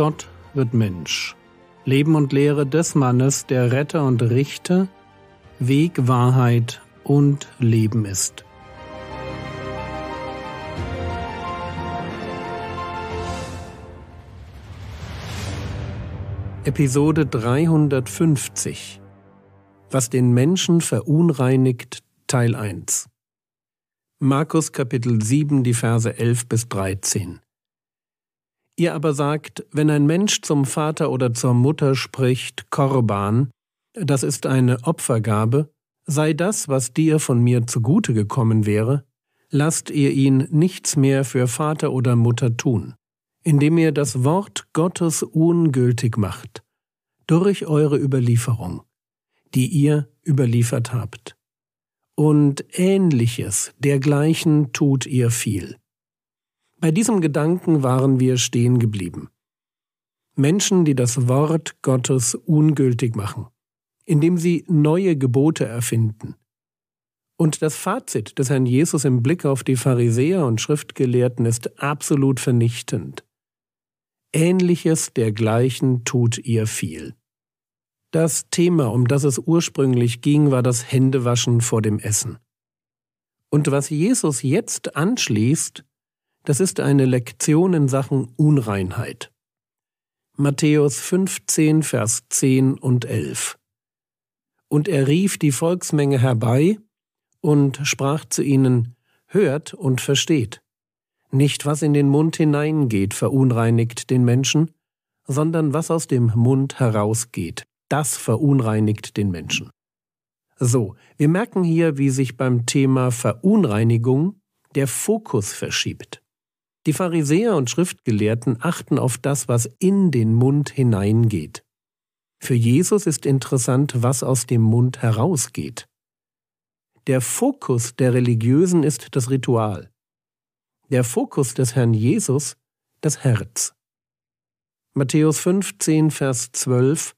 Gott wird Mensch. Leben und Lehre des Mannes, der Retter und Richter, Weg, Wahrheit und Leben ist. Episode 350 Was den Menschen verunreinigt Teil 1 Markus Kapitel 7 die Verse 11 bis 13 ihr aber sagt, wenn ein Mensch zum Vater oder zur Mutter spricht, Korban, das ist eine Opfergabe, sei das, was dir von mir zugute gekommen wäre, lasst ihr ihn nichts mehr für Vater oder Mutter tun, indem ihr das Wort Gottes ungültig macht, durch eure Überlieferung, die ihr überliefert habt. Und ähnliches dergleichen tut ihr viel. Bei diesem Gedanken waren wir stehen geblieben. Menschen, die das Wort Gottes ungültig machen, indem sie neue Gebote erfinden. Und das Fazit des Herrn Jesus im Blick auf die Pharisäer und Schriftgelehrten ist absolut vernichtend. Ähnliches dergleichen tut ihr viel. Das Thema, um das es ursprünglich ging, war das Händewaschen vor dem Essen. Und was Jesus jetzt anschließt, das ist eine Lektion in Sachen Unreinheit. Matthäus 15, Vers 10 und 11. Und er rief die Volksmenge herbei und sprach zu ihnen, Hört und versteht. Nicht was in den Mund hineingeht, verunreinigt den Menschen, sondern was aus dem Mund herausgeht, das verunreinigt den Menschen. So, wir merken hier, wie sich beim Thema Verunreinigung der Fokus verschiebt. Die Pharisäer und Schriftgelehrten achten auf das, was in den Mund hineingeht. Für Jesus ist interessant, was aus dem Mund herausgeht. Der Fokus der Religiösen ist das Ritual. Der Fokus des Herrn Jesus das Herz. Matthäus 15, Vers 12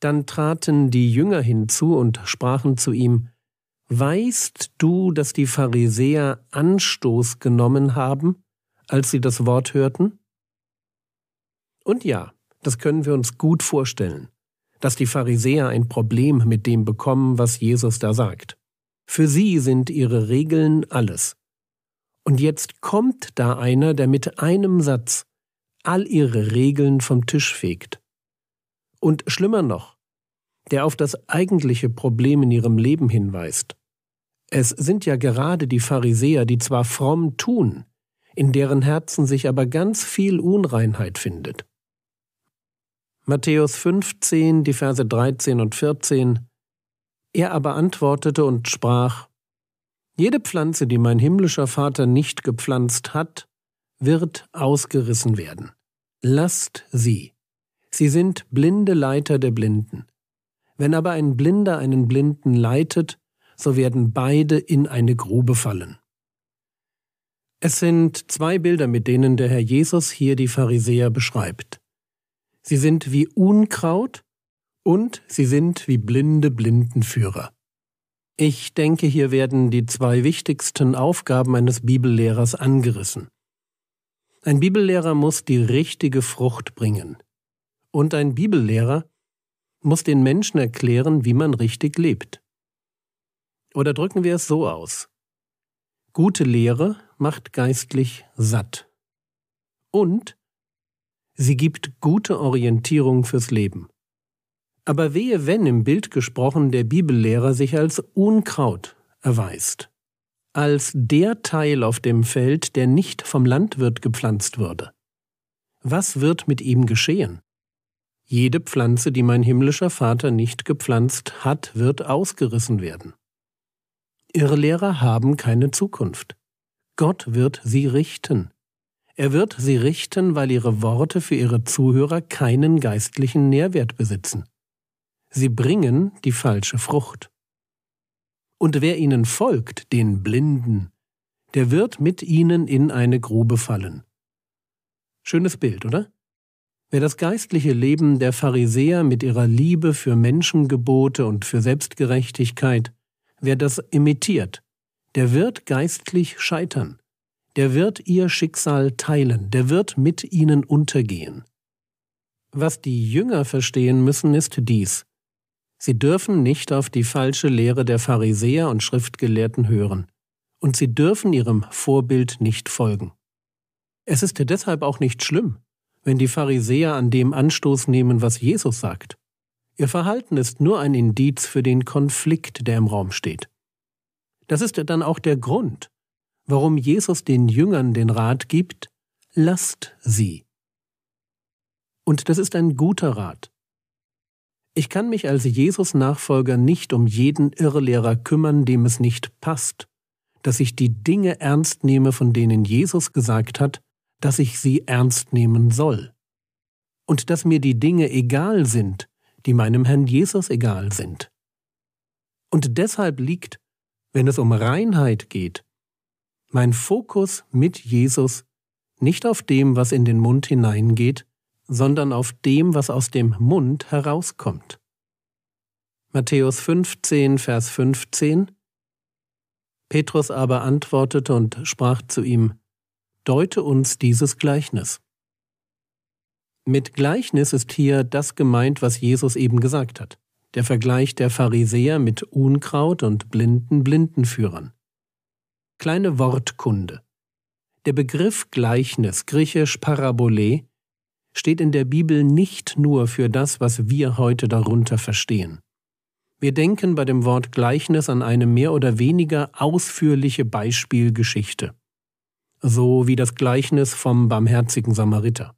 Dann traten die Jünger hinzu und sprachen zu ihm, Weißt du, dass die Pharisäer Anstoß genommen haben als sie das Wort hörten? Und ja, das können wir uns gut vorstellen, dass die Pharisäer ein Problem mit dem bekommen, was Jesus da sagt. Für sie sind ihre Regeln alles. Und jetzt kommt da einer, der mit einem Satz all ihre Regeln vom Tisch fegt. Und schlimmer noch, der auf das eigentliche Problem in ihrem Leben hinweist. Es sind ja gerade die Pharisäer, die zwar fromm tun, in deren Herzen sich aber ganz viel Unreinheit findet. Matthäus 15, die Verse 13 und 14 Er aber antwortete und sprach Jede Pflanze, die mein himmlischer Vater nicht gepflanzt hat, wird ausgerissen werden. Lasst sie. Sie sind blinde Leiter der Blinden. Wenn aber ein Blinder einen Blinden leitet, so werden beide in eine Grube fallen. Es sind zwei Bilder, mit denen der Herr Jesus hier die Pharisäer beschreibt. Sie sind wie Unkraut und sie sind wie blinde Blindenführer. Ich denke, hier werden die zwei wichtigsten Aufgaben eines Bibellehrers angerissen. Ein Bibellehrer muss die richtige Frucht bringen. Und ein Bibellehrer muss den Menschen erklären, wie man richtig lebt. Oder drücken wir es so aus. Gute Lehre macht geistlich satt. Und sie gibt gute Orientierung fürs Leben. Aber wehe, wenn im Bild gesprochen der Bibellehrer sich als Unkraut erweist, als der Teil auf dem Feld, der nicht vom Landwirt gepflanzt wurde. Was wird mit ihm geschehen? Jede Pflanze, die mein himmlischer Vater nicht gepflanzt hat, wird ausgerissen werden. Irrlehrer haben keine Zukunft. Gott wird sie richten. Er wird sie richten, weil ihre Worte für ihre Zuhörer keinen geistlichen Nährwert besitzen. Sie bringen die falsche Frucht. Und wer ihnen folgt, den Blinden, der wird mit ihnen in eine Grube fallen. Schönes Bild, oder? Wer das geistliche Leben der Pharisäer mit ihrer Liebe für Menschengebote und für Selbstgerechtigkeit, wer das imitiert, der wird geistlich scheitern, der wird ihr Schicksal teilen, der wird mit ihnen untergehen. Was die Jünger verstehen müssen, ist dies. Sie dürfen nicht auf die falsche Lehre der Pharisäer und Schriftgelehrten hören, und sie dürfen ihrem Vorbild nicht folgen. Es ist deshalb auch nicht schlimm, wenn die Pharisäer an dem Anstoß nehmen, was Jesus sagt. Ihr Verhalten ist nur ein Indiz für den Konflikt, der im Raum steht. Das ist dann auch der Grund, warum Jesus den Jüngern den Rat gibt, lasst sie. Und das ist ein guter Rat. Ich kann mich als Jesus-Nachfolger nicht um jeden Irrlehrer kümmern, dem es nicht passt, dass ich die Dinge ernst nehme, von denen Jesus gesagt hat, dass ich sie ernst nehmen soll. Und dass mir die Dinge egal sind, die meinem Herrn Jesus egal sind. Und deshalb liegt wenn es um Reinheit geht, mein Fokus mit Jesus nicht auf dem, was in den Mund hineingeht, sondern auf dem, was aus dem Mund herauskommt. Matthäus 15, Vers 15 Petrus aber antwortete und sprach zu ihm, Deute uns dieses Gleichnis. Mit Gleichnis ist hier das gemeint, was Jesus eben gesagt hat der Vergleich der Pharisäer mit Unkraut und blinden Blindenführern. Kleine Wortkunde. Der Begriff Gleichnis, griechisch Parabole, steht in der Bibel nicht nur für das, was wir heute darunter verstehen. Wir denken bei dem Wort Gleichnis an eine mehr oder weniger ausführliche Beispielgeschichte, so wie das Gleichnis vom barmherzigen Samariter.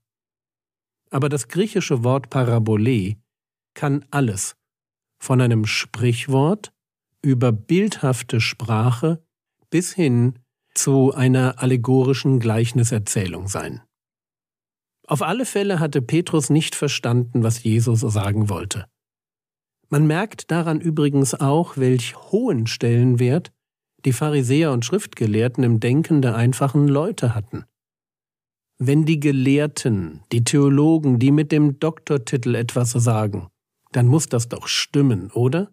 Aber das griechische Wort Parabole kann alles von einem Sprichwort über bildhafte Sprache bis hin zu einer allegorischen Gleichniserzählung sein. Auf alle Fälle hatte Petrus nicht verstanden, was Jesus sagen wollte. Man merkt daran übrigens auch, welch hohen Stellenwert die Pharisäer und Schriftgelehrten im Denken der einfachen Leute hatten. Wenn die Gelehrten, die Theologen, die mit dem Doktortitel etwas sagen, dann muss das doch stimmen, oder?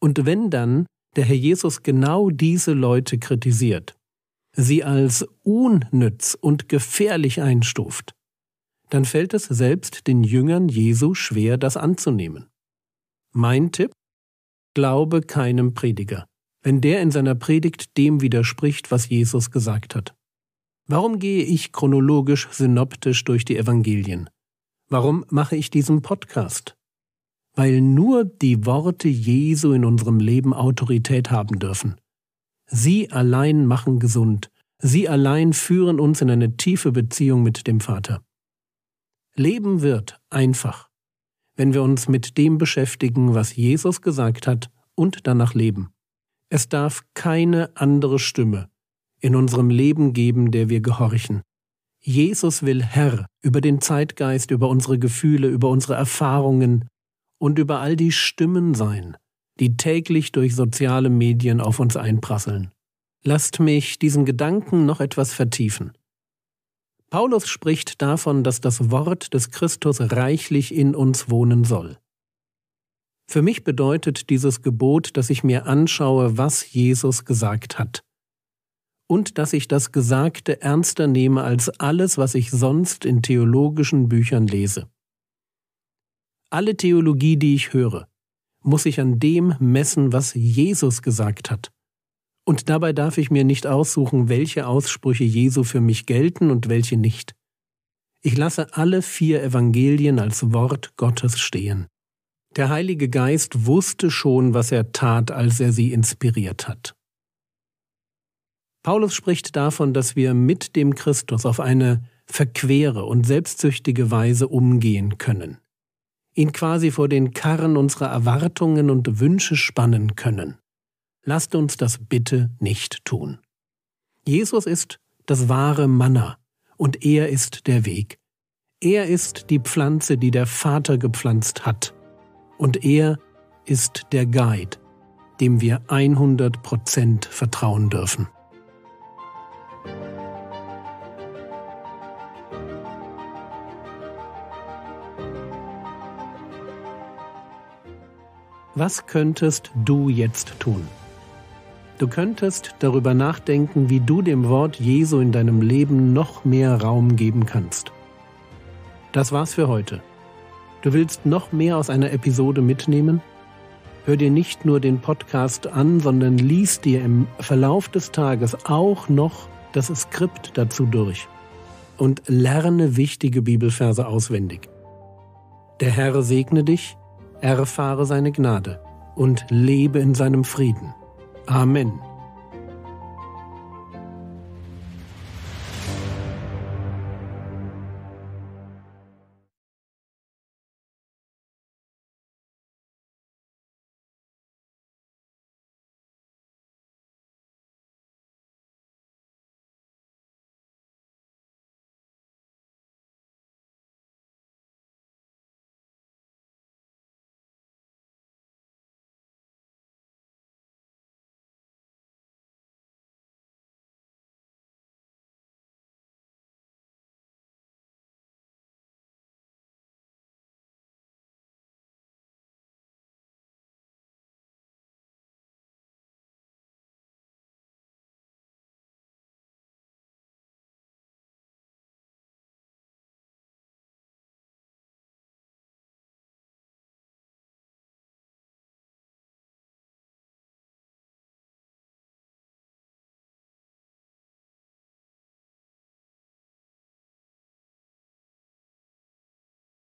Und wenn dann der Herr Jesus genau diese Leute kritisiert, sie als unnütz und gefährlich einstuft, dann fällt es selbst den Jüngern Jesu schwer, das anzunehmen. Mein Tipp? Glaube keinem Prediger, wenn der in seiner Predigt dem widerspricht, was Jesus gesagt hat. Warum gehe ich chronologisch synoptisch durch die Evangelien? Warum mache ich diesen Podcast? weil nur die Worte Jesu in unserem Leben Autorität haben dürfen. Sie allein machen gesund, sie allein führen uns in eine tiefe Beziehung mit dem Vater. Leben wird einfach, wenn wir uns mit dem beschäftigen, was Jesus gesagt hat und danach leben. Es darf keine andere Stimme in unserem Leben geben, der wir gehorchen. Jesus will Herr über den Zeitgeist, über unsere Gefühle, über unsere Erfahrungen, und über all die Stimmen sein, die täglich durch soziale Medien auf uns einprasseln. Lasst mich diesen Gedanken noch etwas vertiefen. Paulus spricht davon, dass das Wort des Christus reichlich in uns wohnen soll. Für mich bedeutet dieses Gebot, dass ich mir anschaue, was Jesus gesagt hat. Und dass ich das Gesagte ernster nehme als alles, was ich sonst in theologischen Büchern lese. Alle Theologie, die ich höre, muss ich an dem messen, was Jesus gesagt hat. Und dabei darf ich mir nicht aussuchen, welche Aussprüche Jesu für mich gelten und welche nicht. Ich lasse alle vier Evangelien als Wort Gottes stehen. Der Heilige Geist wusste schon, was er tat, als er sie inspiriert hat. Paulus spricht davon, dass wir mit dem Christus auf eine verquere und selbstsüchtige Weise umgehen können ihn quasi vor den Karren unserer Erwartungen und Wünsche spannen können. Lasst uns das bitte nicht tun. Jesus ist das wahre Manna und er ist der Weg. Er ist die Pflanze, die der Vater gepflanzt hat. Und er ist der Guide, dem wir 100% vertrauen dürfen. Was könntest du jetzt tun? Du könntest darüber nachdenken, wie du dem Wort Jesu in deinem Leben noch mehr Raum geben kannst. Das war's für heute. Du willst noch mehr aus einer Episode mitnehmen? Hör dir nicht nur den Podcast an, sondern lies dir im Verlauf des Tages auch noch das Skript dazu durch und lerne wichtige Bibelverse auswendig. Der Herr segne dich erfahre seine Gnade und lebe in seinem Frieden. Amen.